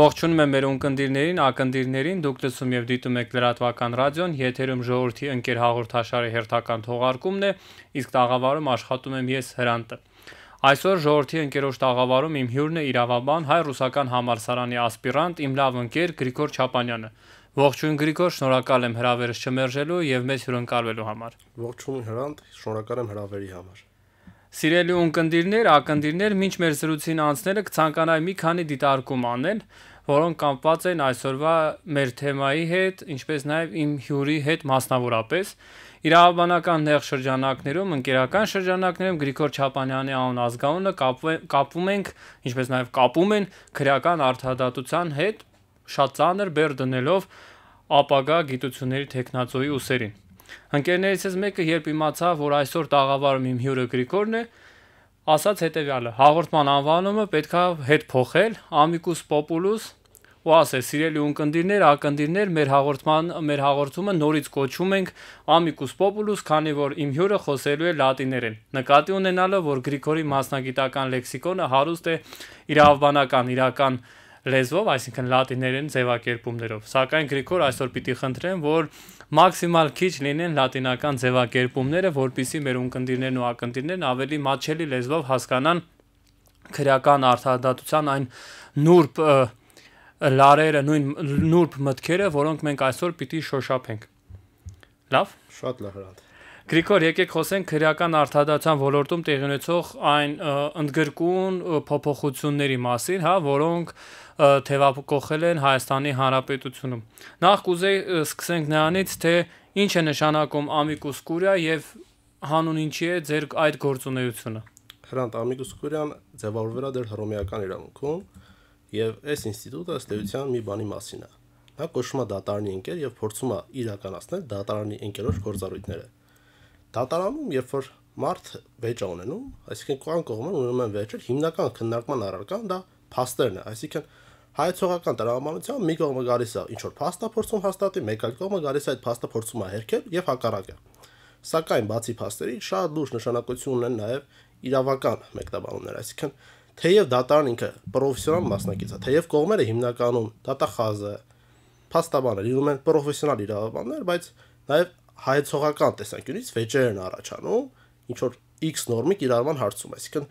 Ողջունում եմ մեր ունկնդիրներին, ակնդիրներին, դուք լսում եւ դիտում եք լրատվական ռադիոն, եթերում ժողովրդի ընկեր հաղորդաշարի հերթական թողարկումն է, իսկ աղավարում աշխատում եմ ես Հրանտը։ Այսօր ժողովրդի ընկերոջ աղավարում իմ հյուրն է իրավաբան հայ-ռուսական համալսարանի ասպիրանտ իմ լավ ընկեր Գրիգոր Չապանյանը։ Ողջույն Գրիգոր, շնորհակալ եմ հրավերս չմերժելու եւ մեզ հյուրընկալվելու համար։ Ողջույն Հրանտ, շնորհակալ եմ հրավերի համար։ Սիրելի ունկնդիրներ, ակնդիրներ, ոչ մեր զրուցին անցնելը կցանկանայի մի քանի դիտարկում անել, որոնք կապված են այսօրվա մեր թեմայի հետ, ինչպես նաև իմ հյուրի հետ մասնավորապես։ Իրավաբանական նեղ շրջանակներում, ընկերական շրջանակներում Գրիգոր Չապանյանի անուն ազգանունը կապվում ենք, ինչպես նաև կապում են քրեական արդարադատության հետ, շատ ծանր բեր դնելով ապագա գիտությունների տեխնացոյի ուսերին։ Ընկերներիցս մեկը երբ իմացավ, որ այսօր տաղավարում իմ հյուրը Գրիգորն է, ասաց հետեւյալը. հաղորդման անվանումը պետքա հետ փոխել, amicus populus ու ասես սիրելի ունկնդիրներ, ակնդիրներ, մեր հաղորդման մեր հաղորդումը նորից կոչում ենք Amicus Populus, քանի որ իմ հյուրը խոսելու է լատիներեն։ Նկատի ունենալով, որ Գրիգորի մասնագիտական լեքսիկոնը հարուստ է իրավաբանական, իրական լեզվով, այսինքն լատիներեն ձևակերպումներով։ Սակայն Գրիգոր այսօր պիտի խնդրեմ, որ մաքսիմալ քիչ լինեն լատինական ձևակերպումները, որpիսի մեր ունկնդիրներն ու ակնդիրներն ավելի մաչելի լեզվով հասկանան քրական արդարադատության այն նուրբ և, լարերը, նույն նուրբ մտքերը, որոնք մենք այսօր պիտի շոշափենք։ Լավ։ Շատ լավ հրատ։ Գրիգոր, եկեք խոսենք քրեական արդարացան ոլորտում տեղի ունեցող այն ընդգրկուն փոփոխությունների մասին, հա, որոնք թեվակողել են Հայաստանի Հանրապետությունում։ Նախ կուզեի սկսենք նրանից, թե ինչ է նշանակում ամիկուս կուրիա եւ հանուն ինչի է ձեր այդ գործունեությունը։ Հրանտ ամիկուս կուրիան ձևավորվել է դեռ հռոմեական իրավունքում եւ այս ինստիտուտը ըստ էության մի բանի մասին է։ Նա կոչվում է դատարանի ընկեր եւ փորձում է իրականացնել դատարանի ընկերոջ գործառույթները։ Դատարանում, երբ որ մարդ վեճ ունենում, այսինքն կան կողմը ունենում են վեճեր, հիմնական քննարկման առարկան դա փաստերն է, այսինքն հայցողական տրամաբանությամբ մի կողմը գալիս է ինչ որ փաստափորձում հաստատի, մեկ այլ կողմը գալիս է այդ փաստափորձումը հերքել եւ հակառակը։ Սակայն բացի փաստերից շատ լուրջ նշանակություն ունեն նաեւ իրավական մեկտաբանումներ, այսինքն Թեև դատարան ինքը պրոֆեսիոնալ մասնակից է, թեև կողմերը հիմնականում դատախազը, փաստաբանը լինում են պրոֆեսիոնալ իրավաբաններ, բայց նաև հայեցողական տեսանկյունից վեճեր են առաջանում, ինչ որ X նորմի կիրառման հարցում, այսինքն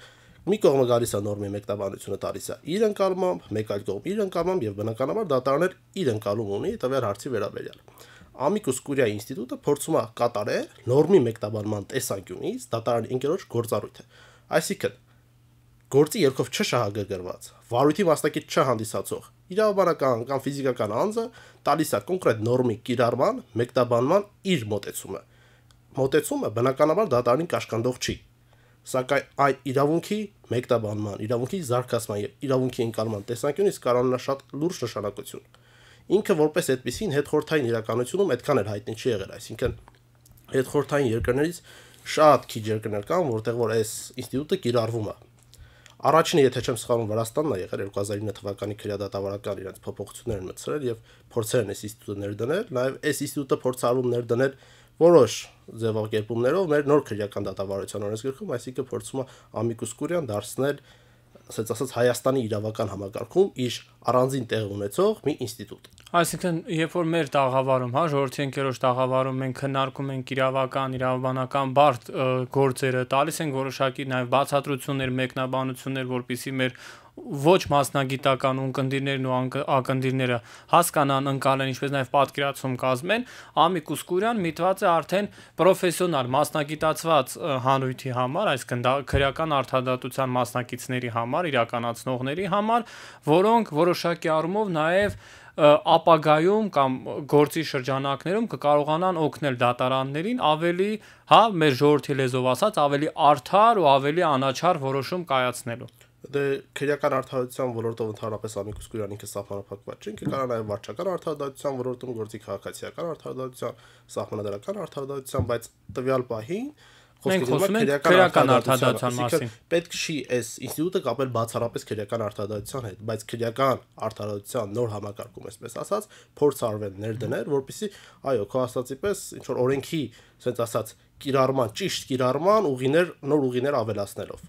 մի կողմը գալիս է նորմի մեկտաբանությունը տալիս է իր ընկալմամբ, մեկ այլ կողմ իր ընկալմամբ եւ բնականաբար դատարաններ իր ընկալում ունի տվյալ հարցի վերաբերյալ։ Amicus Curiae ինստիտուտը փորձում է կատարել նորմի մեկտաբանման տեսանկյունից դատարանի ընկերոջ գործառույթը։ Այսինքն գործի երկով չշահագրգռված, վարույթի մասնակից չհանդիսացող, իրավաբանական կամ ֆիզիկական անձը տալիս է կոնկրետ նորմի կիրառման, մեկտաբանման իր մոտեցումը։ Մոտեցումը բնականաբար դատարանին կաշկանդող չի, սակայն այդ իրավունքի մեկտաբանման, իրավունքի զարգացման եւ իրավունքի ընկալման տեսանկյունից կարողանա շատ լուրջ նշանակություն։ Ինքը որպես այդպեսին հետխորթային իրականությունում այդքան էլ հայտնի չի եղել, այսինքն հետխորթային երկրներից շատ քիչ երկրներ կան, որտեղ որ այս ինստիտուտը կիրառվում է Առաջինը, եթե չեմ սխալվում, Վրաստանն է եղել 2009 թվականի քրեադատավարական իրենց փոփոխություններն մտցրել եւ փորձեր են այս ինստիտուտը ներդնել, նաեւ այս ինստիտուտը փորձարում ներդնել որոշ ձևակերպումներով մեր նոր քրեական դատավարության օրենսգրքում, այսինքն փորձում է Ամիկուս Կուրյան դարձնել ասած ասած Հայաստանի իրավական համակարգում իր առանձին տեղ ունեցող մի ինստիտուտ։ Այսինքն, երբ որ մեր աղավարում, հա, ժողովրդի ընկերոջ աղավարում մենք քննարկում ենք իրավական, իրավաբանական բարդ գործերը, տալիս ենք որոշակի նաև բացատրություններ, մեկնաբանություններ, որpիսի մեր ոչ մասնագիտական ունկնդիրներն ու ակնդիրները հասկանան, ընկալեն, ինչպես նաև պատկերացում կազմեն, Ամիկուս Կուրյան միտված է արդեն պրոֆեսիոնալ մասնագիտացված հանրույթի համար, այս քրեական արդարադատության մասնակիցների համար, իրականացնողների համար, որոնք որոշակի առումով նաև ապագայում կամ գործի շրջանակներում կկարողանան օգնել դատարաններին ավելի, հա, մեր ժողովրդի լեզով ասած, ավելի արդար ու ավելի անաչար որոշում կայացնելու դե քրեական արդարության ոլորտով ընդհանրապես ամիկուս Գուրյան ինքը սահմանափակված չէ, ինքը կարա նաև վարչական արդարության ոլորտում գործի քաղաքացիական արդարության, սահմանադրական արդարության, բայց տվյալ պահին Մենք խոսում ենք քրեական արդարության մասին։ Պետք չի այս ինստիտուտը կապել բացառապես քրեական արդարության հետ, բայց քրեական արդարության նոր համակարգում, այսպես ասած, փորձ արվել ներդնել, որpիսի, այո, քո ասացի պես ինչ որ օրենքի, ասենց ասած, կիրառման, ճիշտ կիրառման ուղիներ, նոր ուղիներ ավելացնելով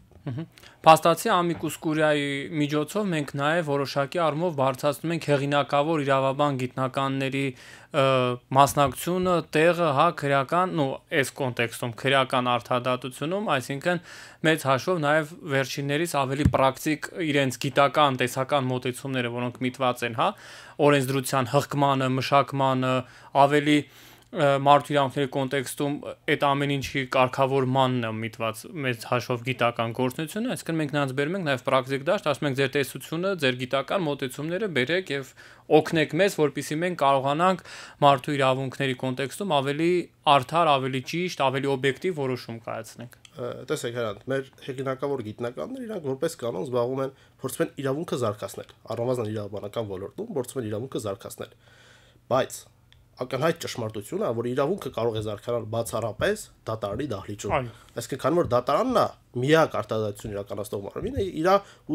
Փաստացի Amicus Curiae-ի միջոցով մենք նաև որոշակի առումով բարձրացնում ենք հեղինակավոր իրավաբան գիտնականների մասնակցությունը, տեղը, հա, քրեական, ու այս կոնտեքստում քրեական արդարադատությունում, այսինքն մեծ հաշվով նաև վերջիններից ավելի պրակտիկ իրենց գիտական, տեսական մոտեցումները, որոնք միտված են, հա, օրենսդրության հղկմանը, մշակմանը, ավելի և, մարդու իրավունքների կոնտեքստում այդ ամեն ինչի կարգավորմանն է միտված մեծ հաշվով գիտական գործնությունը, այսինքն մենք նրանց բերում ենք նաև պրակտիկ դաշտ, ասում ենք ձեր տեսությունը, ձեր գիտական մոտեցումները բերեք եւ օգնեք մեզ, որպիսի մենք կարողանանք մարդու իրավունքների կոնտեքստում ավելի արդար, ավելի ճիշտ, ավելի օբյեկտիվ որոշում կայացնենք տեսեք հրանտ մեր հերինակավոր գիտնականներ իրանք որպես կանոն զբաղվում են փորձում են իրավունքը զարգացնել առնվազն իրավաբանական ոլորտում փորձում են իրավունքը զարգացնել բայց ակնհայտ ճշմարտություն է, որ իրավունքը կարող է զարգանալ բացառապես դատարանի դահլիճում։ Այսինքն, քանի որ դատարանն է միակ արտադրություն իրականացնող մարմինը, իր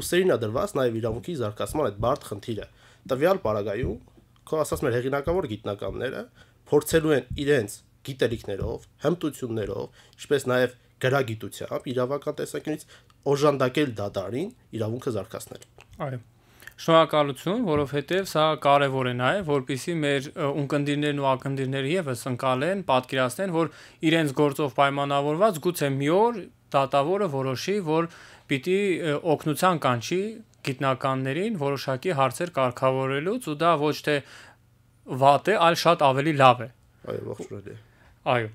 ուսերին է դրված նաև իրավունքի զարգացման այդ բարդ խնդիրը։ Տվյալ պարագայում, քո ասած մեր հեղինակավոր գիտնականները փորձելու են իրենց գիտելիքներով, հմտություններով, ինչպես նաև գրագիտությամբ իրավական տեսակներից օժանդակել դատարանին իրավունքը զարգացնել։ Այո։ Շնորհակալություն, որովհետև սա կարևոր է նաև, որpիսի մեր ունկնդիրներն ու ակնդիրները եւս ընկալեն, պատկերացնեն, որ իրենց գործով պայմանավորված գուցե մի օր դատավորը որոշի, որ պիտի օգնության կանչի գիտնականներին որոշակի հարցեր կարգավորելուց ու դա ոչ թե վատ է, այլ շատ ավելի լավ է։ Այո, ողջունեմ։ Այո։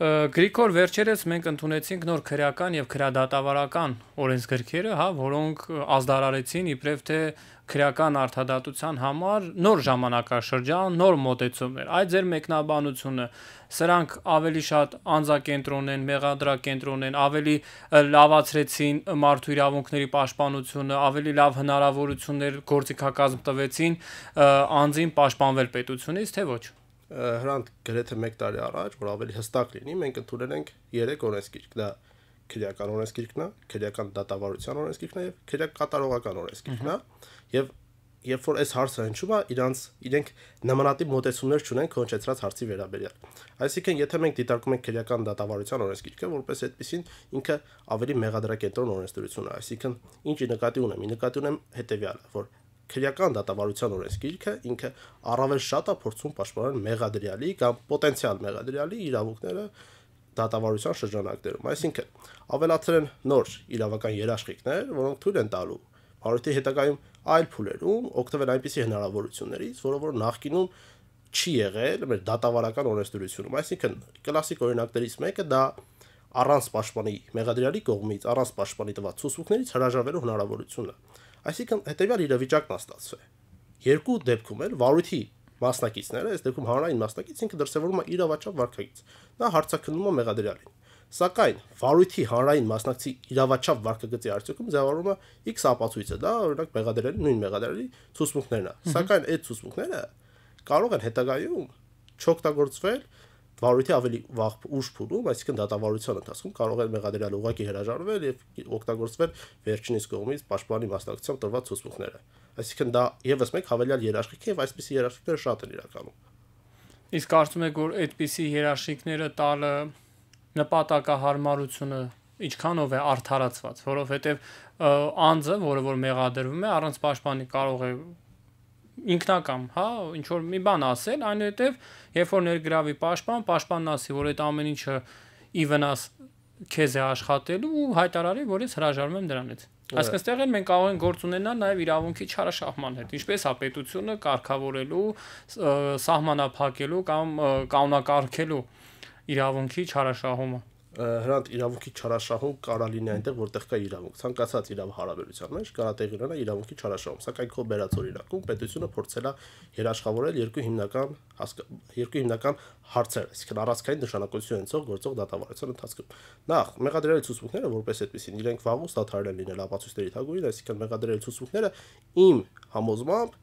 Գրիգոր վերջերս մենք ընդունեցինք նոր քրեական եւ քրադատավարական օրենսգրքերը, հա, որոնք ազդարարեցին իբրև թե քրեական արդադատության համար նոր ժամանակաշրջան, նոր մոտեցումներ։ Այդ ձեր մեկնաբանությունը, սրանք ավելի շատ անձակենտրոն են, մեղադրակենտրոն են, ավելի լավացրեցին մարդու իրավունքների պաշտպանությունը, ավելի լավ հնարավորություններ գործիքակազմ տվեցին անձին պաշտպանվել պետությունից, թե ոչ հրանտ գրեթե 1 տարի առաջ, որ ավելի հստակ լինի, մենք ընդունել ենք 3 օրենսգիրք։ Դա քրեական օրենսգիրքն է, քրեական դատավարության օրենսգիրքն է եւ քրեական կատարողական օրենսգիրքն է։ Եվ երբ որ այս հարցը հնչում է, իրանց իրենք նմանատիպ մոտեցումներ ունեն քոնչեցրած հարցի վերաբերյալ։ Այսինքն, եթե մենք դիտարկում ենք քրեական դատավարության օրենսգիրքը, որպես այդպեսին ինքը ավելի մեղադրակենտրոն օրենսդրություն է, այսինքն ինչի նկատի ունեմ, ի նկատի ունեմ հետեւյալը, որ քրեական դատավարության օրենսգիրքը ինքը առավել շատ է փորձում պաշտպանել մեղադրյալի կամ պոտենցիալ մեղադրյալի իրավունքները դատավարության շրջանակներում։ Այսինքն, ավելացրեն նոր իրավական երաշխիքներ, որոնք թույլ են տալու հարուտի հետագայում այլ փուլերում օգտվել այնպիսի հնարավորություններից, որը որ նախկինում չի եղել մեր դատավարական օրենսդրությունում։ Այսինքն, կլասիկ օրինակներից մեկը դա առանց պաշտպանի մեղադրյալի կողմից, առանց պաշտպանի տված ցուցումներից հրաժարվելու հնարավորությունը Այսինքն հետեւյալ իրավիճակն աստացվում է։ Երկու դեպքում էլ վարույթի մասնակիցները, այս դեպքում հանրային մասնակից ինքը դրսևորում է իր ավաճապ վարկագից։ Նա հարցակնում է մեղադրյալին։ Սակայն վարույթի հանրային մասնակցի իրավաճապ վարկագծի արդյունքում ձևավորումը X ապացույցը, դա օրինակ մեղադրյալի նույն մեղադրյալի ցուցմունքներն է։ Սակայն այդ ցուցմունքները կարող են հետագայում չօգտագործվել վարույթի ավելի վաղ ուշ փուլում, այսինքն դատավարության ընթացքում կարող են մեղադրյալը ուղղակի հրաժարվել եւ օգտագործվել վերջինիս կողմից պաշտպանի մասնակցությամբ տրված ցուցմունքները։ Այսինքն դա եւս մեկ հավելյալ երաշխիք է եւ այսպիսի երաշխիքները շատ են իրականում։ Իսկ կարծում եք որ այդպիսի երաշխիքները տալը նպատակահարմարությունը ինչքանով է արդարացված, որովհետև անձը, որը որ մեղադրվում է, առանց պաշտպանի կարող է ինքնակամ, հա, ինչ որ մի բան ասել, այնուհետև երբ որ ներգրավի պաշտպան, պաշտպանն ասի, որ այդ ամեն ինչը ի վնաս քեզ է աշխատելու ու հայտարարի, որ ես հրաժարվում եմ դրանից։ Այսինքն էլ մենք կարող ենք գործ ունենալ նաև իրավունքի չարաշահման հետ, ինչպես է պետությունը կարգավորելու, սահմանափակելու կամ կանոնակարգելու իրավունքի չարաշահումը հրանտ իրավունքի չարաշահում կարա լինի այնտեղ, որտեղ կա իրավունք։ Ցանկացած իրավ հարաբերության մեջ կարա տեղի ունենա իրավունքի չարաշահում, սակայն քո բերած օրինակում պետությունը փորձել է երաշխավորել երկու հիմնական երկու հիմնական հարցեր, այսինքն առանցքային նշանակություն ունեցող գործող դատավարության ընթացքում։ Նախ, մեղադրերի ցուցմունքները, որպես այդպեսին, իրենք վաղուց դադարել են լինել ապացույցների թագուհին, այսինքն մեղադրերի ցուցմունքները իմ համոզմամբ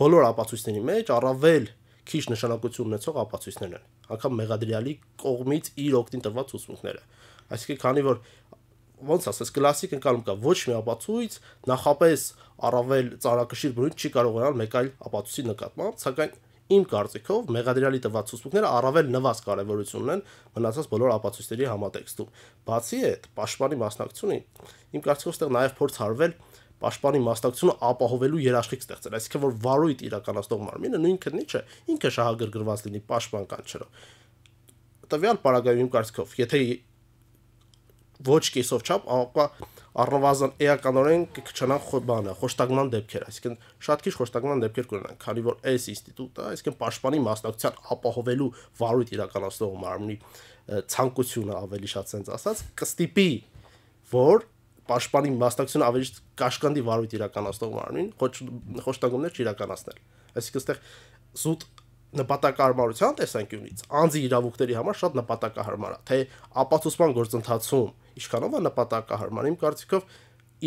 բոլոր ապացույցների մեջ առավել քիչ նշանակություն ունեցող ապացույցներն են, անկամ մեղադրյալի կողմից իր օգտին տրված ուսմունքները։ Այսինքն քանի որ ոնց ասես կլասիկ ընկալում կա ոչ մի ապացույց նախապես առավել ծարակշիռ բնույթ չի կարող ունենալ մեկ այլ ապացույցի նկատմամբ, սակայն իմ կարծիքով մեղադրյալի տված ուսմունքները առավել նվազ կարևորություն ունեն մնացած բոլոր ապացույցների համատեքստում։ Բացի այդ, պաշտպանի մասնակցությունը իմ կարծիքով ստեղ նաև փորձ արվել պաշտպանի մասնակցությունը ապահովելու երաշխիք ստեղծել, այսինքն որ վարույթ իրականացնող մարմինը նույն քննիչը ինքը շահագրգռված լինի պաշտպան կանչելով։ Տվյալ պարագայում կարծիքով, եթե ոչ կեսով չափ, ապա առնվազն էականորեն կքչանան խոբանը, խոշտագման դեպքեր, այսինքն շատ քիչ խոշտագման դեպքեր կունենան, քանի որ այս ինստիտուտը, այսինքն պաշտպանի մասնակցության ապահովելու վարույթ իրականացնող մարմնի ցանկությունը ավելի շատ sense ասած կստիպի, որ պաշտպանի մասնակցությունը ավելի կաշկանդի վարույթ իրականացնող մարմին խոշտագումներ չիրականացնել։ Այսինքն այստեղ զուտ նպատակահարմարության տեսանկյունից անձի իրավունքների համար շատ նպատակահարմար է, թե ապացուցման գործընթացում ինչքանով է նպատակահարմար իմ կարծիքով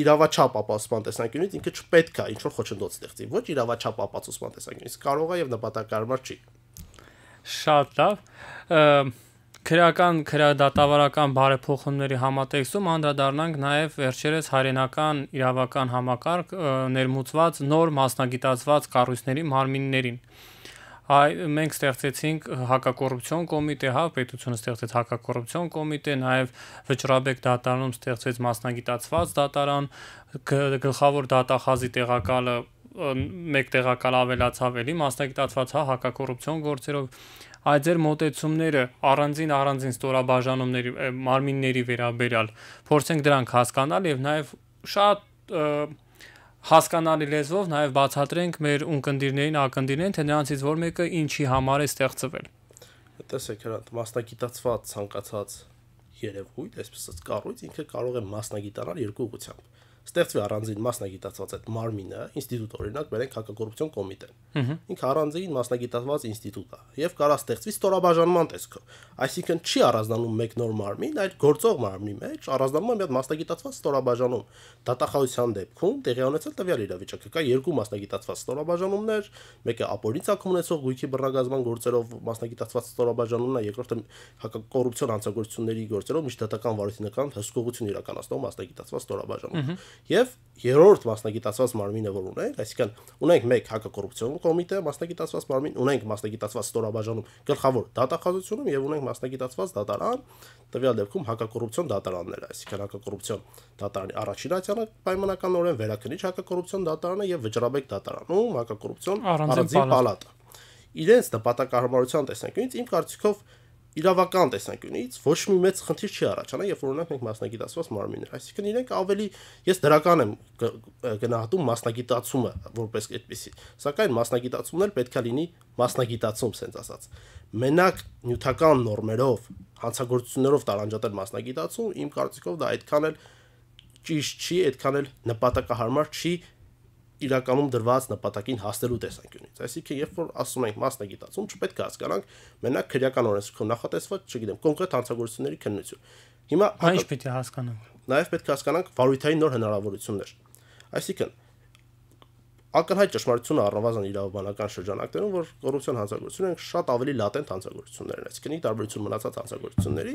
իրավաչափ ապացուցման տեսանկյունից ինքը չպետք է ինչ որ խոչընդոտ ստեղծի, ոչ իրավաչափ ապացուցման տեսանկյունից կարող է եւ նպատակահարմար չի։ Շատ լավ։ Քրական քրադատավարական բարեփոխումների համատեքստում անդրադառնանք նաև վերջերս հայրենական իրավական համակարգ ներմուծված նոր մասնագիտացված կառույցների մարմիններին։ Այ մենք ստեղծեցինք հակակոռուպցիոն կոմիտե, հա, պետությունը ստեղծեց հակակոռուպցիոն կոմիտե, նաև Վճռաբեկ դատարանում ստեղծեց մասնագիտացված դատարան, գլխավոր դատախազի տեղակալը մեկ տեղակալ ավելացավ էլի մասնագիտացված հա հակակոռուպցիոն գործերով այդ ձեր մտեցումները առանձին առանձին ստորաբաժանումների մարմինների վերաբերյալ փորձենք դրանք հասկանալ եւ նաեւ շատ հասկանալի լեզվով նաև բացատրենք մեր ունկնդիրներին, ակնդիրներին, թե նրանցից որ մեկը ինչի համար է ստեղծվել։ Տեսեք, հրանտ մասնագիտացված ցանկացած երևույթ, այսպես ասած, կառույց ինքը կարող է մասնագիտանալ երկու ուղությամբ ստեղծվի առանձին մասնագիտացված այդ մարմինը, ինստիտուտ օրինակ բերենք հակակոռուպցիոն կոմիտե։ Ինքը առանձին մասնագիտացված ինստիտուտ է եւ կարա ստեղծվի ստորաբաժանման տեսքով։ Այսինքն չի առանձնանում մեկ նոր մարմին, այլ գործող մարմնի մեջ առանձնանում է մի հատ մասնագիտացված ստորաբաժանում։ Դատախազության դեպքում տեղի ունեցել տվյալ իրավիճակը կա երկու մասնագիտացված ստորաբաժանումներ, մեկը ապօրինից ակում ունեցող գույքի բռնագազման գործերով մասնագիտացված ստորաբաժանումն է, երկրորդը հակակոռուպցիոն հանցագործությունների գործերով միշտ դատական վարույթի նկան հսկողություն իրականացնող մասնագիտացված ստորաբաժանում եւ երրորդ մասնագիտացված մարմինը որ ունենք, այսինքն ունենք մեկ հակակոռուպցիոն կոմիտե մասնագիտացված մարմին, ունենք մասնագիտացված ստորաբաժանում գլխավոր դատախազությունում եւ ունենք մասնագիտացված դատարան, տվյալ դեպքում հակակոռուպցիոն դատարանները, այսինքն հակակոռուպցիոն դատարանի առաջին ացանը պայմանականորեն վերակնիչ հակակոռուպցիոն դատարանը եւ վճռաբեկ դատարանում հակակոռուպցիոն առանձին պալատը։ Իրենց նպատակահարմարության տեսանկյունից իմ կարծիքով իրավական տեսանկյունից ոչ մի մեծ խնդիր չի առաջանա, երբ որ օրինակ մենք մասնագիտացված մարմիններ, այսինքն իրենք ավելի ես դրական եմ գնահատում մասնագիտացումը որպես այդպեսի։ Սակայն մասնագիտացումն էլ պետքա լինի մասնագիտացում, ասենց ասած։ Մենակ նյութական նորմերով, հանցագործություններով տարանջատել մասնագիտացում, իմ կարծիքով դա այդքան էլ ճիշտ չի, այդքան էլ նպատակահարմար չի, չի իրականում դրված նպատակին հասնելու տեսանկյունից։ Այսինքն, երբ որ ասում ենք մասնագիտացում, չպետք է հասկանանք մենակ քրեական օրենսգրքով նախատեսված, չգիտեմ, կոնկրետ հանցագործությունների քննություն։ Հիմա ինչ պետք է հասկանանք։ Նաև պետք է հասկանանք վարույթային նոր հնարավորություններ։ Այսինքն, ակնհայտ ճշմարտությունը առնվազն իրավաբանական շրջանակներում, որ կոռուպցիոն հանցագործությունները շատ ավելի լատենտ հանցագործություններ են, այսինքն՝ ի տարբերություն մնացած հանցագործությունների,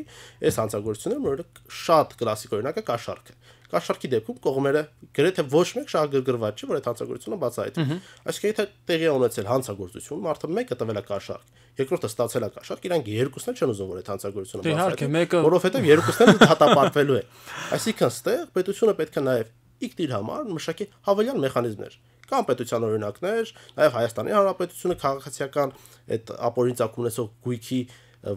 այս հանցագործությունները մորը շատ կլասիկ օրինակ է կաշառքը։ Կաշառքի դեպքում կողմերը գրեթե ոչ մեկ շահագրգռված չէ, որ այդ հանցագործությունը բացահայտ է։ Այսինքն եթե տեղի ունեցել հանցագործություն, մարդը մեկը տվել է կաշառք, երկրորդը ստացել է կաշառք, իրանք երկուսն էլ չեն ուզում որ այդ հանցագործությունը դե բացահայտ, որովհետև երկուսն էլ դատապարտվելու է։ Այսինքն, ստեղ պետությունը պետք է նաև ինքն իր համար մշակի հավելյալ մեխանիզմներ կան պետության օրինակներ, նաև Հայաստանի Հանրապետությունը քաղաքացիական այդ ապօրինցակում ունեցող գույքի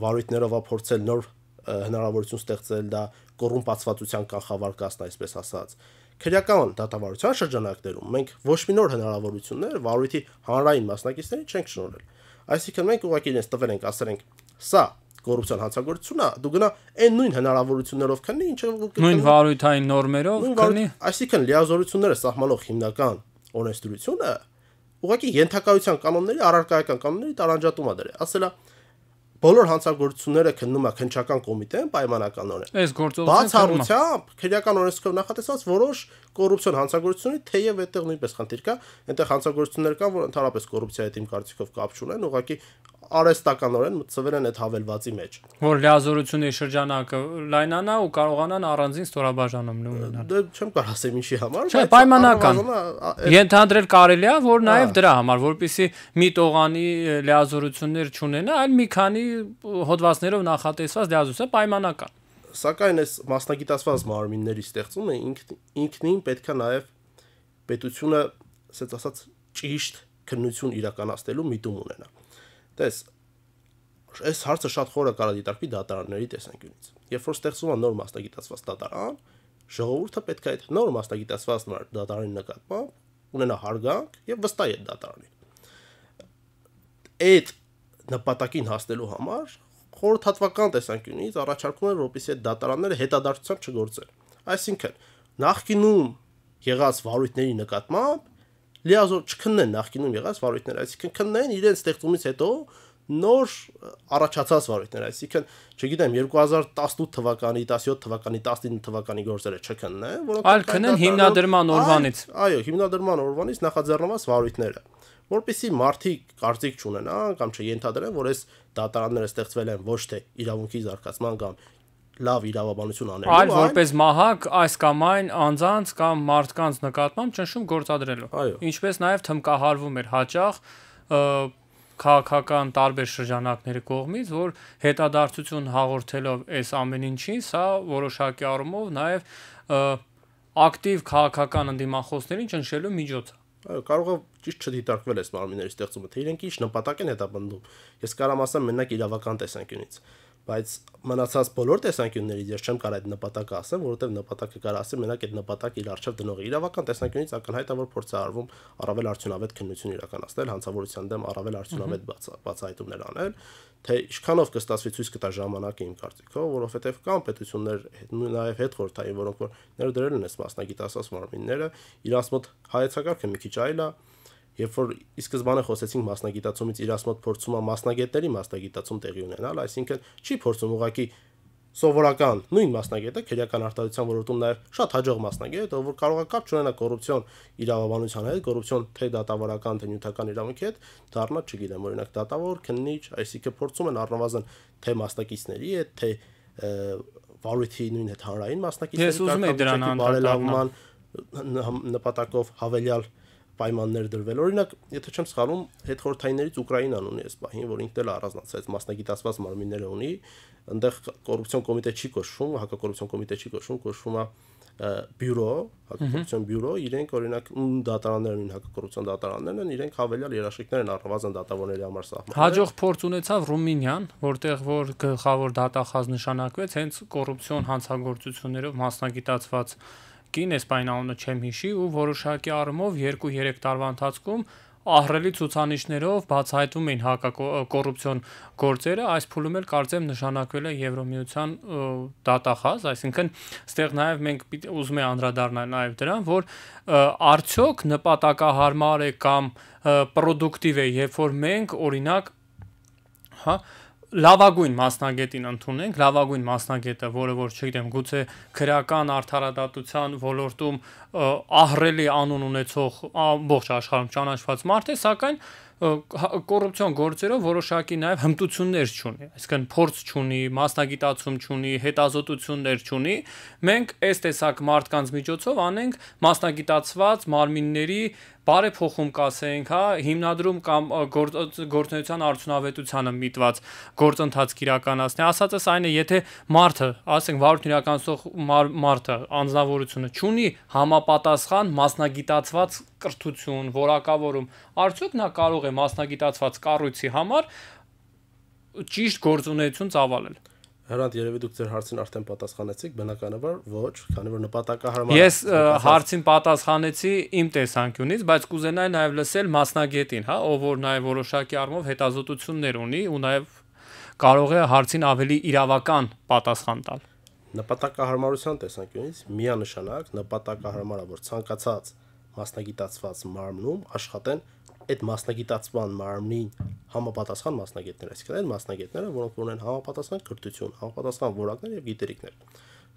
վարույթներով ափորցել նոր հնարավորություն ստեղծել դա կոռումպացվածության կանխավար կասն, այսպես ասած։ Քրեական դատավարության շրջանակներում մենք ոչ մի նոր հնարավորություններ վարույթի հանրային մասնակիցներին չենք շնորհել։ Այսինքն մենք ուղղակի դες տվել ենք, ասել ենք, սա կոռուպցիան հանցագործությունն է, դու գնա այն նույն հնարավորություններով քննի, ինչ որ նույն վարույթային նորմերով քննի։ Այսինքն լիազորությունները սահմանող հիմնական օրենսդրությունը ուղղակի ենթակայության կանոնների, առարկայական կանոնների տարանջատում է դրել։ Ասելա, բոլոր հանցագործությունները քննում է քնչական կոմիտեն պայմանականորեն։ Այս գործողությունը բացառությամբ քրեական օրենսքով նախատեսված որոշ կոռուպցիոն հանցագործությունի թեև այդտեղ նույնպես խնդիր կա, այնտեղ հանցագործություններ կան, որ ընդհանրապես կոռուպցիայի հետ իմ կարծիքով կապ չունեն, ուղղակի արեստականորեն մտցվել են այդ հավելվածի մեջ։ Որ լիազորությունների շրջանակը լայնանա ու կարողանան առանձին ստորաբաժանում ունենալ։ Դե չեմ կարող ասեմ ինչի համար։ Չէ, պայմանական։ Ենթադրել կարելի է, որ նաև դրա համար, որpիսի մի տողանի լիազորություններ չունենա, այլ մի քանի հոդվածներով նախատեսված լիազորություն պայմանական։ Սակայն այս մասնագիտացված մարմինների ստեղծումը ինքնին պետքա նաև պետությունը, ասած ասած, ճիշտ քննություն իրականացնելու միտում ունենա։ Տես, այս հարցը շատ խորը կարա դիտարկվի դատարանների տեսանկյունից։ Երբ որ ստեղծվում է նոր մասնագիտացված դատարան, ժողովուրդը պետք է այդ նոր մասնագիտացված դատարանի նկատմամբ ունենա հարգանք եւ վստահ է դատարանին։ Այդ նպատակին հասնելու համար խորհրդատվական տեսանկյունից առաջարկում են, որպեսզի այդ դատարանները հետադարձությամբ չգործեն։ Այսինքն, նախկինում եղած վարույթների նկատմամբ լիազոր չքննեն նախկինում եղած վարույթները, այսինքն քննեն իրենց ստեղծումից հետո նոր առաջացած վարույթները, այսինքն, չգիտեմ, 2018 թվականի, 17 թվականի, 19 թվականի գործերը չքննեն, որոնք այլ քննեն հիմնադրման օրվանից։ Այո, հիմնադրման օրվանից նախաձեռնված վարույթները, որովհետեւ մարդիկ կարծիք չունենան կամ չենթադրեն, որ այս դատարանները ստեղծվել են ոչ թե իրավունքի զարգացման կամ լավ իրավաբանություն անելու, այլ որպես մահակ այս կամ այն անձանց կամ մարդկանց նկատմամբ ճնշում գործադրելու։ Ինչպես նաև թմկահարվում էր հաճախ քաղաքական տարբեր շրջանակների կողմից, որ հետադարձություն հաղորդելով այս ամեն ինչին, սա որոշակի առումով նաև ակտիվ քաղաքական ընդդիմախոսներին ճնշելու միջոց է։ Այո, կարող է ճիշտ չդիտարկվել այս մարմինների ստեղծումը, թե իրենք ինչ նպատակ են հետապնդում։ Ես կարամ ասեմ մենակ իրավական տեսանկյունից բայց մնացած բոլոր տեսանկյուններից ես չեմ կարող այդ նպատակը ասեմ, որովհետև նպատակը կարող ասեմ, մենակ այդ նպատակը իր արժավ դնող իրավական տեսանկյունից ակնհայտ է որ փորձ է արվում առավել արդյունավետ քննություն իրականացնել, հանցավորության դեմ առավել արդյունավետ բացահայտումներ անել, թե ինչքանով կստացվի ցույց կտա ժամանակը իմ կարծիքով, որովհետև կան պետություններ նաև հետ խորթային, որոնք որ ներդրել են այս մասնագիտ ասած մարմինները, իրանց մոտ հայեցակարգը մի քիչ այլ է, այլ, Երբ որ ի սկզբանե խոսեցինք մասնագիտացումից իրաց մոտ փորձում է մասնագետների մասնագիտացում տեղի ունենալ, այսինքն չի փորձում ուղակի սովորական նույն մասնագետը քրեական արտադրության ոլորտում նաև շատ հաջող մասնագետ, ով որ կարող է կապ չունենա կոռուպցիոն իրավաբանության հետ, կոռուպցիոն թե դատավարական, թե նյութական իրավունքի հետ, դառնա, չգիտեմ, օրինակ դատավոր, քննիչ, այսինքն փորձում են առնվազն թե մասնակիցների հետ, թե վարույթի նույն հետ հանրային մասնակիցների հետ բարելավման նպատակով հավելյալ պայմաններ դրվել։ Օրինակ, եթե չեմ սխալվում, հետխորթայիններից Ուկրաինան ունի այս պահին, որ ինքն էլ առանձնացրած մասնագիտացված մարմինները ունի, այնտեղ կոռուպցիոն կոմիտե չի կոչվում, հակակոռուպցիոն կոմիտե չի կոչվում, կոչվում է բյուրո, հակակոռուպցիոն բյուրո, իրենք օրինակ դատարաններն ունեն, հակակոռուպցիոն դատարաններն են, իրենք հավելյալ երաշխիքներ են առնվազն դատավորների համար սահմանել։ Հաջող փորձ ունեցավ Ռումինիան, որտեղ որ գլխավոր դատախազ նշանակվեց հենց կոռուպցիոն հանցագործություններով մասնագիտացված կին, ես բայն անունը չեմ հիշի, ու որոշակի առումով 2-3 տարվա ընթացքում ահրելի ցուցանիշներով բացահայտվում էին հակակոռուպցիոն գործերը, այս փուլում էլ կարծեմ նշանակվել է Եվրոմիության դատախազ, այսինքն ստեղ նաև մենք ուզում ենք անդրադառնալ նաև դրան, որ արդյոք նպատակահարմար է կամ պրոդուկտիվ է, երբ որ մենք օրինակ հա լավագույն մասնագետին ընդունենք, լավագույն մասնագետը, որը որ չգիտեմ, գուցե քրական արդարադատության ոլորտում ահռելի անուն ունեցող ամբողջ աշխարհում ճանաչված մարդ է, սակայն կոռուպցիոն գործերով որոշակի նաև հմտություններ չունի, այսինքն փորձ չունի, մասնագիտացում չունի, հետազոտություններ չունի։ Մենք այս տեսակ մարդկանց միջոցով անենք մասնագիտացված մարմինների բարեփոխում կասենք, հա, հիմնադրում կամ գործնեության արդյունավետությանը միտված գործընթաց իրականացնի։ Ասածս այն է, եթե մարդը, ասենք, վարորդն իրականացող մարդը անznավորությունը ունի համապատասխան մասնագիտացված կրթություն, որակավորում, արդյոք նա կարող է մասնագիտացված կառույցի համար ճիշտ գործունեություն ծավալել։ Հրանտ երևի դուք ձեր հարցին արդեն պատասխանեցիք, բնականաբար ոչ, քանի որ նպատակահարմար Ես հարցին պատասխանեցի իմ տեսանկյունից, բայց կուզենայի նաև լսել մասնագետին, հա, ով որ նաև որոշակի առումով հետազոտություններ ունի ու նաև կարող է հարցին ավելի իրավական պատասխան տալ։ Նպատակահարմարության տեսանկյունից միանշանակ նպատակահարմար է, որ ցանկացած մասնագիտացված մարմնում աշխատեն այդ մասնագիտացման մարմնին համապատասխան մասնագետներ, այսինքն այն մասնագետները, որոնք ունեն համապատասխան կրթություն, համապատասխան որակներ եւ գիտելիքներ։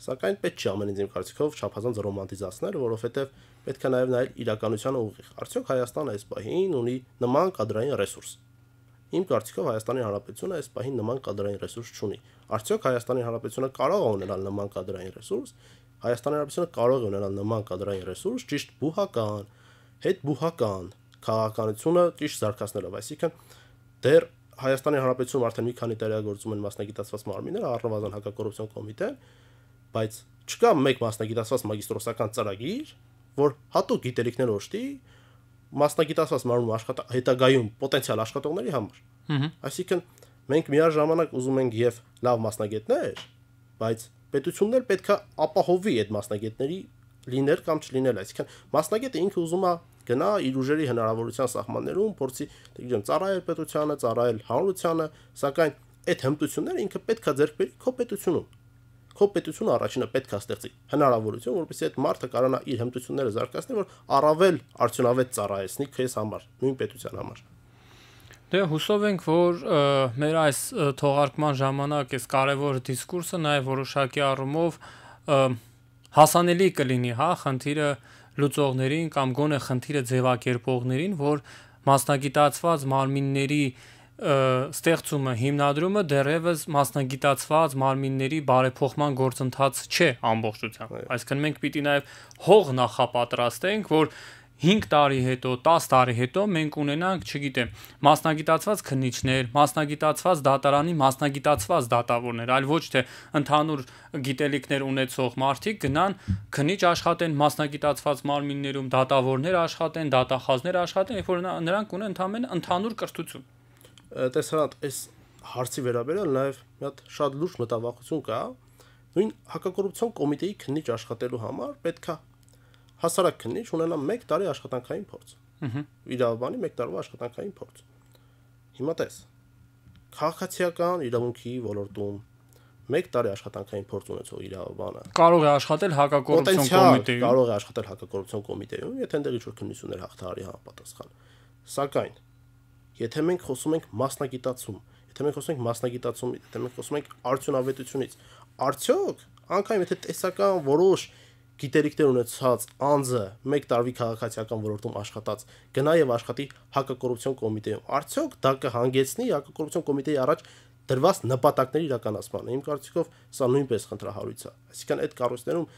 Սակայն պետք չի ամեն ինչ իմ կարծիքով շափազանց ռոմանտիզացնել, որովհետեւ պետք է նաեւ նայել իրականությանը ուղիղ։ Արդյոք Հայաստանը այս պահին ունի նման կադրային ռեսուրս։ Իմ կարծիքով Հայաստանի Հանրապետությունը այս պահին նման կադրային ռեսուրս չունի։ Արդյոք Հայաստանի Հանրապետությունը կարող է ունենալ նման կադրային ռեսուրս։ Հայաստանի Հանրապետությունը կարող է ունենալ նման կադրային ռեսուրս ճիշտ բուհական, հետ բուհական, քաղաքականությունը ճիշտ զարգացնելով, այսինքն դեռ Հայաստանի Հանրապետությունում արդեն մի քանի տարի գործում են մասնագիտացված մարմիններ, առնվազն հակակոռուպցիոն կոմիտեն, բայց չկա մեկ մասնագիտացված մագիստրոսական ծրագիր, որ հատուկ գիտելիքներ օժտի մասնագիտացված մարմնում աշխատա հետագայում պոտենցիալ աշխատողների համար։ Հհհ։ Այսինքն մենք միաժամանակ ուզում ենք եւ լավ մասնագետներ, բայց պետությունն էլ պետքա ապահովի այդ մասնագետների լինել կամ չլինել, այսինքն մասնագետը ինքը ուզում է գնա իր ուժերի հնարավորության սահմաններում փորձի դիգրեմ դե ծառայել պետությանը, ծառայել հանրությանը, սակայն այդ հմտությունները ինքը պետքա ձեռք բերի քո պետությունում։ Քո պետությունը առաջինը պետքա ստեղծի հնարավորություն, որպեսզի այդ մարդը կարողանա իր հմտությունները զարգացնել, որ առավել արդյունավետ ծառայեցնի քեզ համար, նույն պետության համար։ Դե հուսով ենք, որ մեր այս թողարկման ժամանակ այս կարևոր դիսկուրսը նաև որոշակի առումով հասանելի կլինի, հա, խնդիրը լուծողներին կամ գոնե խնդիրը ձևակերպողներին, որ մասնագիտացված մարմինների ստեղծումը, հիմնադրումը դեռևս մասնագիտացված մարմինների բարեփոխման գործընթաց չէ ամբողջությամբ։ Այսինքն մենք պիտի նաև հող նախապատրաստենք, որ 5 տարի հետո, 10 տարի հետո մենք ունենանք, չգիտեմ, մասնագիտացված քննիչներ, մասնագիտացված դատարանի մասնագիտացված դատավորներ, այլ ոչ թե ընդհանուր գիտելիքներ ունեցող մարդիկ գնան քննիչ աշխատեն մասնագիտացված մարմիններում, դատավորներ աշխատեն, դատախազներ աշխատեն, երբ որ նրանք ունեն ընդհանրեն ընդհանուր կրթություն։ Տեսարան, այս հարցի վերաբերյալ նաև մի հատ շատ լուրջ մտավախություն կա։ Նույն հակակոռուպցիոն կոմիտեի քննիչ աշխատելու համար պետքա հասարակ քննիչ ունենա 1 տարի աշխատանքային փորձ։ Ահա։ Իրավաբանի 1 տարվա աշխատանքային փորձ։ Հիմա տես։ Քաղաքացիական իրավունքի ոլորտում 1 տարի աշխատանքային փորձ ունեցող իրավաբանը կարող է աշխատել հակակոռուպցիոն կոմիտեում։ Կարող է աշխատել հակակոռուպցիոն կոմիտեում, եթե ընդդեմ ինչ-որ քննություններ հաղթարի համապատասխան։ Սակայն եթե մենք խոսում ենք մասնագիտացում, եթե մենք խոսում ենք մասնագիտացումից, եթե մենք խոսում ենք արդյունավետությունից, արդյոք անկայմ եթե տեսական որոշ գիտելիքներ ունեցած անձը 1 տարվի քաղաքացիական ոլորտում աշխատած գնա եւ աշխատի հակակոռուպցիոն կոմիտեում արդյոք դա կհանգեցնի հակակոռուպցիոն կոմիտեի առաջ դրված նպատակների իրականացմանը իմ կարծիքով սա նույնպես խնդրահարույց է այսինքն այդ կառույցներում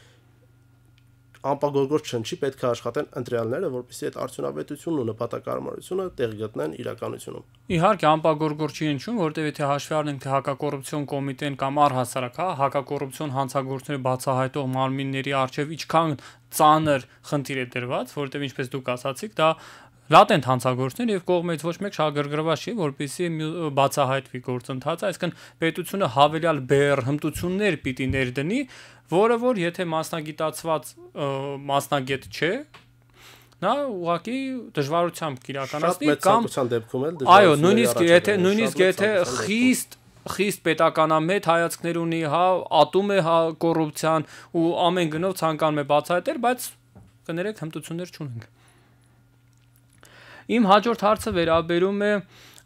անպագորգոր չնչի պետք է աշխատեն ընտրյալները, որպեսզի այդ արդյունավետությունն ու նպատակարարությունը տեղ գտնեն իրականությունում։ Իհարկե անպագորգոր չի ինչու, որտեւ եթե հաշվի առնենք թե հակակոռուպցիոն կոմիտեն կամ առհասարակ հա, հակակոռուպցիոն հանցագործները բացահայտող մարմինների արժեվ ինչքան ծանր խնդիր է դրված, որտեւ ինչպես դուք ասացիք, դա լատենտ հանցագործներ եւ կողմից ոչ մեկ շահագրգռված չի, որպիսի բացահայտվի գործընթացը, այսինքն պետությունը հավելյալ բեր հմտություններ պիտի ներդնի, որը որ եթե մասնագիտացված մասնագետ չէ, նա ուղակի դժվարությամբ կիրականացնի կամ շատ մեծ դեպքում էլ դժվար այո նույնիսկ եթե նույնիսկ եթե խիստ խիստ պետականամետ հայացքներ ունի, հա, ատում է հա կոռուպցիան ու ամեն գնով ցանկանում է բացահայտել, բայց կներեք հմտություններ չունենք։ Իմ հաջորդ հարցը վերաբերում է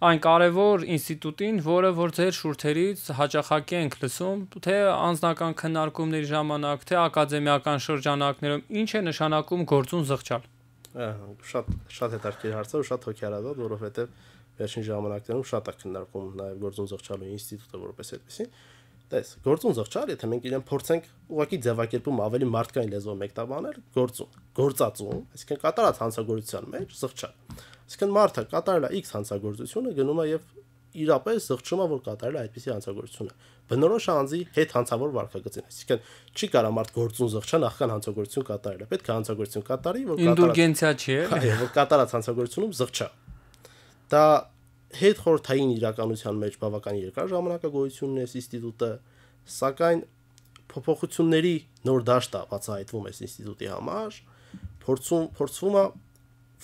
այն կարևոր ինստիտուտին, որը որ ձեր շուրթերից հաճախակի ենք լսում, թե անձնական քննարկումների ժամանակ, թե ակադեմիական շրջանակներում, ինչ է նշանակում գործուն զղջալ։ Ահա, շատ շատ հետաքրքիր հարց է ու շատ հոգեարարող, որովհետև վերջին ժամանակներում շատ է քննարկվում նաև գործուն զղջալու ինստիտուտը որպես այդպեսին։ Տես, գործուն զղջար, եթե մենք իրեն փորձենք ուղղակի ձևակերպում ավելի մարդկային լեզվով մեկտաբանել, գործուն, գործածում, այսինքն կատարած հանցագործության մեջ զղջար։ Այսինքն մարդը կատարել է X հանցագործությունը, գնում է եւ իրապես զղջում է, որ կատարել է այդպիսի հանցագործությունը։ Բնորոշ անձի հետ հանցավոր վարքագծին, այսինքն չի կարող մարդ գործուն զղջան ախքան հանցագործություն կատարելը։ Պետք է հանցագործություն կատարի, որ կատարած ինդուլգենցիա չէ, այո, որ կատարած հանցագործությունում զղջա։ Դա հետ խորթային իրականության մեջ բավական երկար ժամանակագոյություն ունի այս ինստիտուտը, սակայն փոփոխությունների նոր դաշտը բացահայտվում է ինստիտուտի համար, փորձում փորձվում է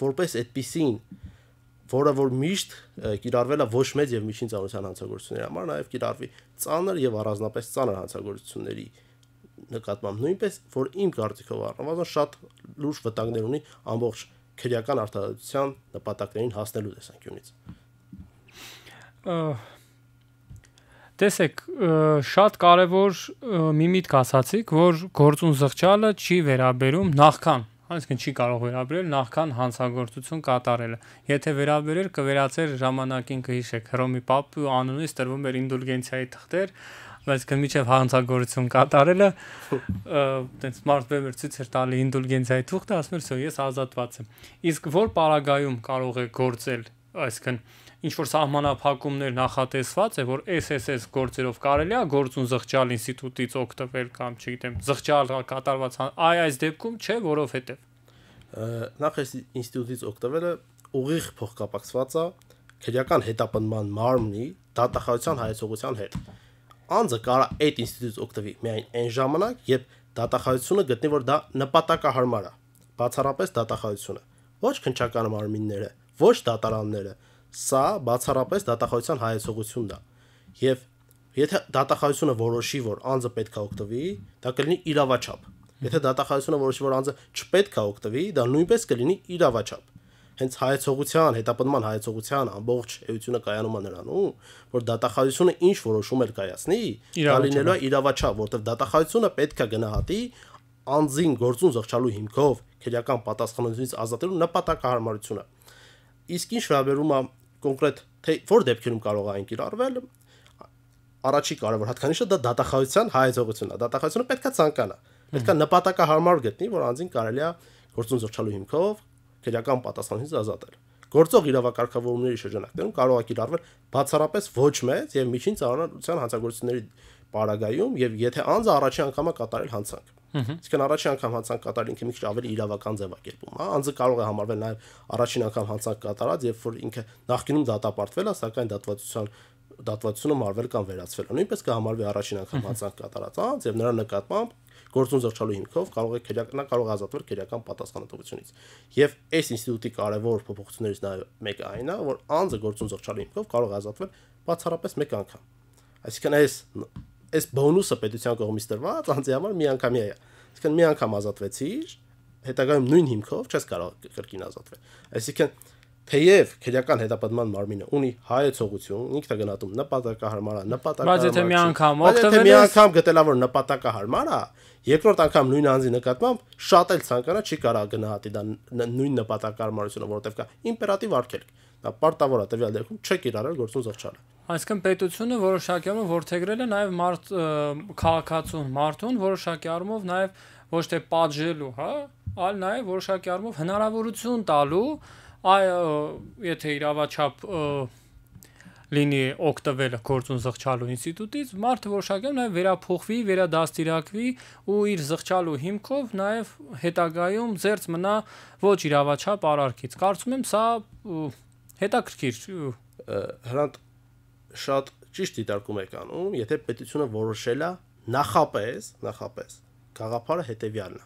որպես այդպիսին որը որ միշտ կիրառվել է ոչ մեծ եւ միջին ծանրության հանցագործությունների համար, նաեւ կիրառվի ծանր եւ առանձնապես ծանր հանցագործությունների նկատմամբ նույնպես որ իմ կարծիքով առնվազն շատ լուրջ վտանգներ ունի ամբողջ քրեական արտադրության նպատակներին հասնելու տեսանկյունից տեսեք շատ կարևոր մի միտք ասացիք, որ գործուն զղջալը չի վերաբերում նախքան, այսինքն չի կարող վերաբերել նախքան հանցագործություն կատարելը։ Եթե վերաբերեր կվերացեր ժամանակին կհիշեք, Հռոմի Պապը անունից տրվում էր ինդուլգենցիայի թղթեր, բայց կը միջև հանցագործություն կատարելը տենց smart web-ը ցույց էր տալի ինդուլգենցիայի թուղթը, ասում էր, ես ազատված եմ։ Իսկ որ պարագայում կարող է գործել, այսինքն ինչ որ սահմանափակումներ նախատեսված է, որ SSS գործերով կարելի է գործուն զղջալ ինստիտուտից օգտվել կամ չգիտեմ, զղջալ կատարված հա- այ այս դեպքում չէ, որովհետև նախ այս ինստիտուտից օգտվելը ուղիղ փոխկապակցված է քրեական հետապնդման մարմնի դատախազության հայեցողության հետ։ Անձը կարա այդ ինստիտուտից օգտվի միայն այն ժամանակ, երբ դատախազությունը գտնի, որ դա նպատակահարմար է։ Բացառապես դատախազությունը։ Ոչ քնչական մարմինները, ոչ դատարանները, Սա բացառապես դատախազության հայեցողությունն է։ Եվ եթե դատախազությունը որոշի, որ անձը պետք է օգտվի, դա կլինի իրավաչափ։ Եթե դատախազությունը որոշի, որ անձը չպետք է օգտվի, դա նույնպես կլինի իրավաչափ։ Հենց հայեցողության, հետապնդման հայեցողության ամբողջ էությունը կայանում է նրանում, որ դատախազությունը ինչ որոշում էլ կայացնի, դա լինելու է իրավաչափ, որտեղ դատախազությունը պետք է գնահատի անձին գործուն զղջալու հիմքով քրեական պատասխանատվությունից ազատելու նպատակահարմարությունը Իսկ ինչ վերաբերում է կոնկրետ թե որ դեպքերում կարող է այն կիրառվել, առաջի կարևոր հատկանիշը դա դատախազության հայեցողությունն է։ Դատախազությունը պետքա ցանկանա։ Պետքա նպատակահարմար գտնի, որ անձին կարելի է գործուն զորչալու հիմքով քրեական պատասխանից ազատել։ Գործող իրավակարգավորումների շրջանակներում կարող է կիրառվել բացառապես ոչ մեծ եւ միջին ծառայության հանցագործությունների պարագայում եւ եթե անձը առաջի անգամը կատարել հանցանք։ Իսկն առաջին անգամ հանցանք կատարել ինքը մի քիչ ավելի իրավական ձևակերպում, հա, անձը կարող է համարվել նաև առաջին անգամ հանցանք կատարած, երբ որ ինքը նախկինում դատապարտվել է, սակայն դատվածության դատվածությունը մարվել կամ վերացվել։ Նույնպես կհամարվի առաջին անգամ հանցանք կատարած անձ եւ նրա նկատմամբ գործուն զրճալու հիմքով կարող է քերական կարող ազատվել քերական պատասխանատվությունից։ Եվ այս ինստիտուտի կարևոր փոփոխություններից նաև մեկը այն է, որ անձը գործուն զրճալու հիմքով կարող է ազատվել բացառապես մեկ անգամ։ Այսինքն այս այս բոնուսը պետության կողմից տրված անձի համար միանգամյա է։ Այսինքն մի անգամ ազատվեցիր, հետագայում նույն հիմքով չես կարող կրկին ազատվել։ Այսինքն թեև քրեական հետապնդման մարմինը ունի հայեցողություն, ինքնագնահատում նպատակահարմար է, նպատակահարմար։ Բայց եթե մի անգամ օգտվել, մի անգամ գտելա որ նպատակահարմար է, երկրորդ անգամ նույն անձի նկատմամբ շատ էլ ցանկանա չի կարա գնահատի դա նույն նպատակահարմարությունը, որովհետև կա իմպերատիվ արգելք Դա պարտավոր է տվյալ դեպքում չեք իրարար գործոն զղջալը։ Այսինքն պետությունը որոշակյալով որթեգրել է նաև մարդ քաղաքացուն մարդուն որոշակի առումով նաև ոչ թե պատժելու, հա, այլ նաև որոշակի առումով հնարավորություն տալու այ եթե իրավաչափ լինի օգտվել գործուն զղջալու ինստիտուտից, մարդը որոշակյալ նաև վերափոխվի, վերադաստիարակվի ու իր զղջալու հիմքով նաև հետագայում ծերծ մնա ոչ իրավաչափ արարքից։ Կարծում եմ, սա և, Հետաքրքիր հրանտ շատ ճիշտ դիտարկում եք անում, եթե պետությունը որոշել է նախապես, նախապես գաղափարը հետևյալն է։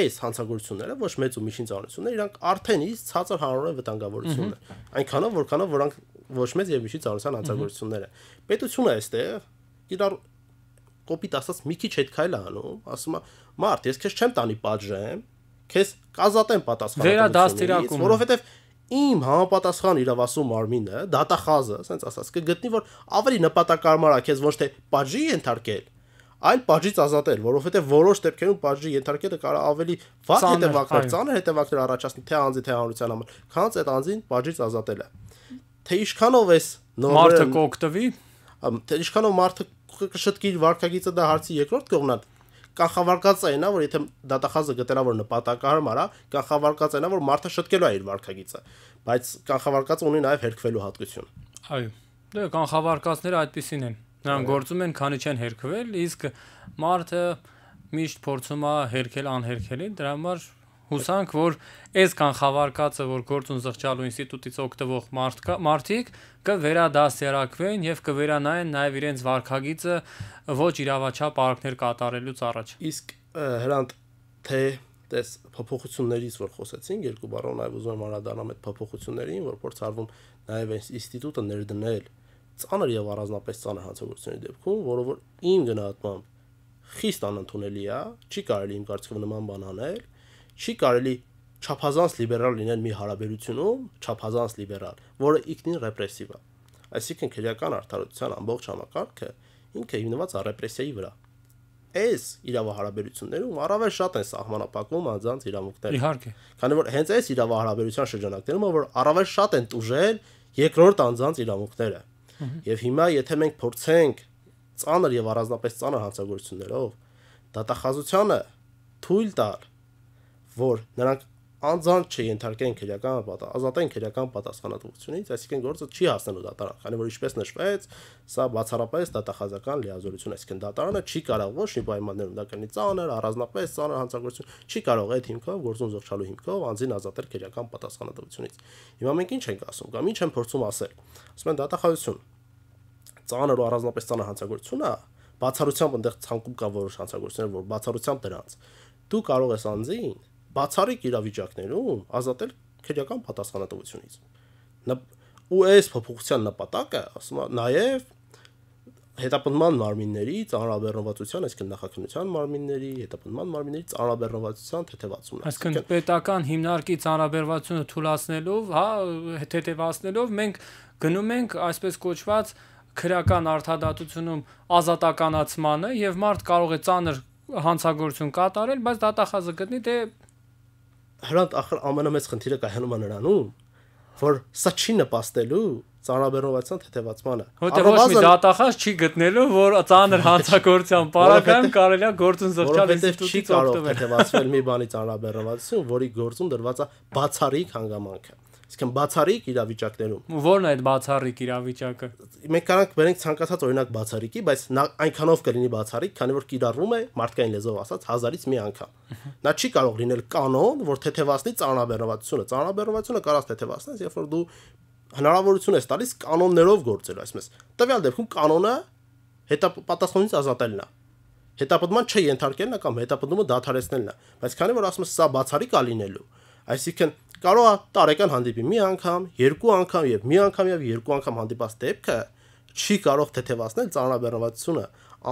Այս հանցագործությունները ոչ մեծ ու միջին ծառայություններ, իրանք արդեն իսկ ցածր հանրորեն վտանգավորությունն է։ Այնքանով որքանով որոնք ոչ մեծ եւ միջին ծառայության հանցագործությունները։ Պետությունը այստեղ իրար կոպիտ ասած մի քիչ այդ քայլը անում, ասում է՝ «Մարդ, ես քեզ չեմ տանի պատժեմ, քեզ կազատեմ պատասխանատվությունից», որովհետեւ իմ համապատասխան իրավասու մարմինը, դատախազը, ասենց ասած, կգտնի, որ ավելի նպատակարար է քեզ ոչ թե բաժի ենթարկել, այլ բաժից ազատել, որովհետև որոշ դեպքերում բաժի ենթարկելը կարող ավելի վատ հետևակներ, ծանր հետևակներ առաջացնի թե անձի, թե հանրության համար, քանց այդ անձին բաժից ազատելը։ Թե ինչքանով էս նորը մարդը կօգտվի, թե ինչքանով մարդը կշտկի վարկագիծը դա հարցի երկրորդ կողմն է կանխավարկած է նա, որ եթե դատախազը գտելա որ նպատակահարմար է, կանխավարկած է նա, որ մարդը շտկելու է իր վարքագիծը, բայց կանխավարկած ունի նաև հերքվելու հատկություն։ Այո։ Դե կանխավարկածները այդպեսին են։ Նրանք գործում են, քանի չեն հերքվել, իսկ մարդը միշտ փորձում է հերքել անհերքելին, դրա համար Հուսանք, որ այս կանխավարկածը, որ գործուն զղջալու ինստիտուտից օգտվող մարդկա մարդիկ կվերադասերակվեն եւ կվերանային նաեւ իրենց վարկագիծը ոչ իրավաչափ արկներ կատարելուց առաջ։ Իսկ հրանտ թե տես փոփոխություններից որ խոսեցին երկու բառով նաև ուզում եմ առադառնամ այդ փոփոխություններին որ փորձարվում նաև այս ինստիտուտը ներդնել ծանր եւ առանձնապես ծանր հանցագործությունների դեպքում որը որ իմ գնահատմամբ խիստ անընդունելի է չի կարելի իմ կարծիքով նման բան անել չի կարելի չափազանց լիբերալ լինել մի հարաբերությունում, չափազանց լիբերալ, որը ինքնին ռեպրեսիվ է։ Այսինքն քրեական արդարության ամբողջ համակարգը ինքը հիմնված է ռեպրեսիայի վրա։ Այս իրավահարաբերություններում առավել շատ են սահմանափակվում անձանց իրավունքները։ Իհարկե։ Քանի որ հենց այս իրավահարաբերության շրջանակներում որ առավել շատ են տուժել երկրորդ անձանց իրավունքները։ Եվ հիմա եթե մենք փորձենք ծանր եւ առանձնապես ծանր հանցագործություններով դատախազությանը թույլ տալ որ նրանք անձամբ չենթարկեն քրեական պատասխան, ազատեն քրեական պատասխանատվությունից, այսինքն գործը չի հասնելու դատարան, քանի որ ինչպես նշվեց, սա բացառապես դատախազական լիազորություն, այսինքն դատարանը չի կարող ոչ մի պայմաններում դա կնի ծանր, առանձնապես ծանր հանցագործություն, չի կարող այդ հիմքով գործուն զորչալու հիմքով անձին ազատել քրեական պատասխանատվությունից։ Հիմա մենք ինչ ենք ասում կամ ինչ են փորձում ասել։ Ասում են դատախազություն ծանր ու առանձնապես ծանր հանցագործություն է, բացառությամբ այնտեղ ցանկում կա որոշ հանցագործություններ, որ բացառությամբ դրանց դու կարող ես անձին բացառիկ իրավիճակներում ազատել քրեական պատասխանատվությունից։ Ու այս փոփոխության նպատակը, ասում եմ, նաև հետապնդման մարմինների ծանրաբեռնվածության, այսինքն նախաքննության մարմինների, հետապնդման մարմինների ծանրաբեռնվածության թեթևացումն է։ Այսինքն պետական հիմնարկի ծանրաբեռնվածությունը թույլատնելով, հա, թեթևացնելով մենք գնում ենք այսպես կոչված քրական արդարադատությունում ազատականացմանը եւ մարդ կարող է ծանր հանցագործություն կատարել, բայց դատախազը գտնի թե հրանտ ախր ամենամեծ խնդիրը կայանում է նրանում, որ սա չի նպաստելու ծանրաբեռնողության թեթևացմանը։ Որտեղ ոչ մի դատախազ չի գտնելու, որ ծանր հանցագործության պարագայում կարելի է գործուն զղջալ ինստիտուտից օգտվել։ Որովհետև չի կարող թեթևացվել մի բանի ծանրաբեռնվածություն, որի գործում դրված է բացառիկ հանգամանքը։ Իսկն բացառիկ իրավիճակներում։ Որն է այդ բացառիկ իրավիճակը։ Մենք կարող ենք բերենք ցանկացած օրինակ բացառիկի, բայց նա այնքանով կլինի բացառիկ, քանի որ կիրառվում է մարդկային լեզվով ասած 1000-ից մի անգամ։ Նա չի կարող լինել կանոն, որ թեթևացնի ծանրաբեռնվածությունը։ Ծանրաբեռնվածությունը կարաս թեթևացնես, երբ որ դու հնարավորություն ես տալիս կանոններով գործել, այսպես։ Տվյալ դեպքում կանոնը հետապատասխանից ազատելն է։ Հետապնդման չենթարկելն է կամ հետապնդումը դադարեցնելն է։ Բայց քանի որ ասում ես սա բացարիք ալինելու, Այսինքն կարող է տարեկան հանդիպի մի անգամ, երկու անգամ եւ մի անգամ եւ երկու անգամ հանդիպած դեպքը չի կարող թեթևացնել ծանրաբեռնվածությունը,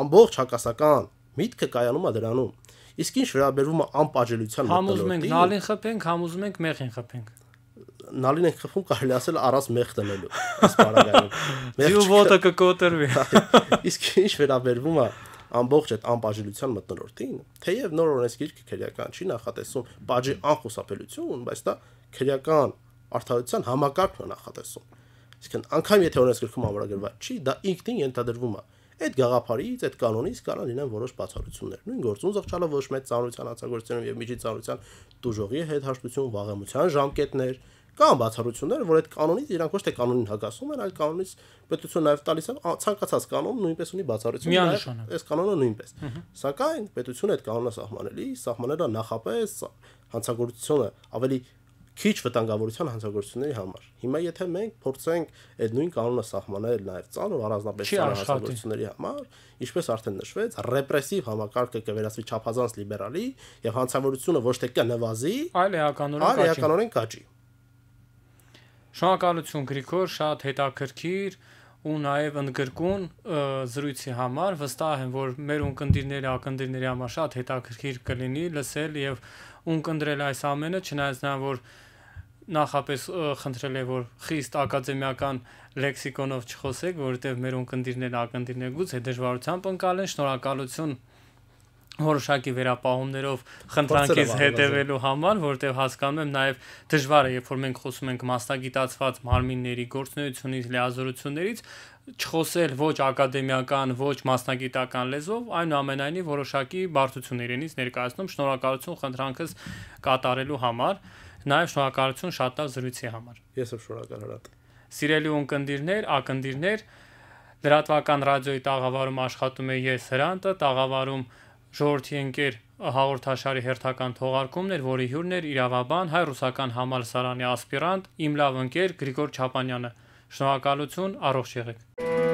ամբողջ հակասական միտքը կայանում է դրանում։ Իսկ ինչ վերաբերվում է անպաշելիության մտորտին։ Համոզում ենք նալին խփենք, համոզում ենք մեղին խփենք նալին են խփում կարելի ասել առանց մեղ դնելու այս բaragայում։ Ձիու ոտը կկոտրվի։ Իսկ ինչ վերաբերվում է ամբողջ այդ անպաշելիության մտնորդին, թեև նոր օրենսգիրքը քրեական չի նախատեսում բաժի անխուսափելիություն, բայց դա քրեական արդարության համակարգն է նախատեսում։ Իսկն անգամ եթե օրենսգրքում ամրագրված չի, դա ինքնին ենթադրվում է։ Այդ գաղափարից, այդ կանոնից կարող լինեն որոշ բացառություններ։ Նույն գործուն զղջալը ոչ մեծ ծանրության ածագործությունում եւ միջի ծանրության դժողի հետ հաշտություն վաղեմության ժամկետներ, Կան բացառություններ, որ այդ կանոնից իրանք ոչ թե կանոնին հակասում են, այլ կանոնից պետությունը նաև տալիս է ցանկացած կանոն նույնպես ունի բացառություն, այս կանոնը նույնպես։ Սակայն պետությունը այդ կանոնը սահմանելի, սահմանելա նախապես հանցագործությունը ավելի քիչ վտանգավորության հանցագործությունների համար։ Հիմա եթե մենք փորձենք այդ նույն կանոնը սահմանել նաև ցանր առանձնապես հանցագործությունների համար, ինչպես արդեն նշվեց, ռեպրեսիվ համակարգը կվերածվի չափազանց լիբերալի եւ հանցավորությունը ոչ թե կնվազի, այլ էականորեն կաճի։ Այլ էականորեն կաճի։ Շնորհակալություն Գրիգոր, շատ հետաքրքիր ու նաև ընդգրկուն զրույցի համար վստահ եմ, որ մեր ունկնդիրները, ակնդիրների համար շատ հետաքրքիր կլինի լսել եւ ունկնդրել այս ամենը, չնայած նա որ նախապես խնդրել է որ խիստ ակադեմիական լեքսիկոնով չխոսեք, որովհետեւ մեր ունկնդիրները, ակնդիրները գուցե դժվարությամբ ընկալեն։ Շնորհակալություն որոշակի վերապահումներով խնդրանքից հետևելու համար, որտեղ հասկանում եմ նաև դժվար է, երբ որ մենք խոսում ենք մասնագիտացված մարմինների գործնությունից, լիազորություններից, չխոսել ոչ ակադեմիական, ոչ մասնագիտական լեզվով, այնուամենայնիվ որոշակի բարդություն իրենից ներկայացնում շնորհակալություն խնդրանքս կատարելու համար, նաև շնորհակալություն շատ լավ զրույցի համար։ Ես եմ շնորհակալ հրատ։ Սիրելի ունկնդիրներ, ակնդիրներ, լրատվական ռադիոյի տաղավարում աշխատում եմ ես հրանտը, տաղավարում Ժողովրդի ընկեր հաղորդաշարի հերթական թողարկումն էր, որի հյուրն էր իրավաբան հայ-ռուսական համալսարանի ասպիրանտ, իմ լավ ընկեր Գրիգոր Չապանյանը։ Շնորհակալություն, առողջ եղեք։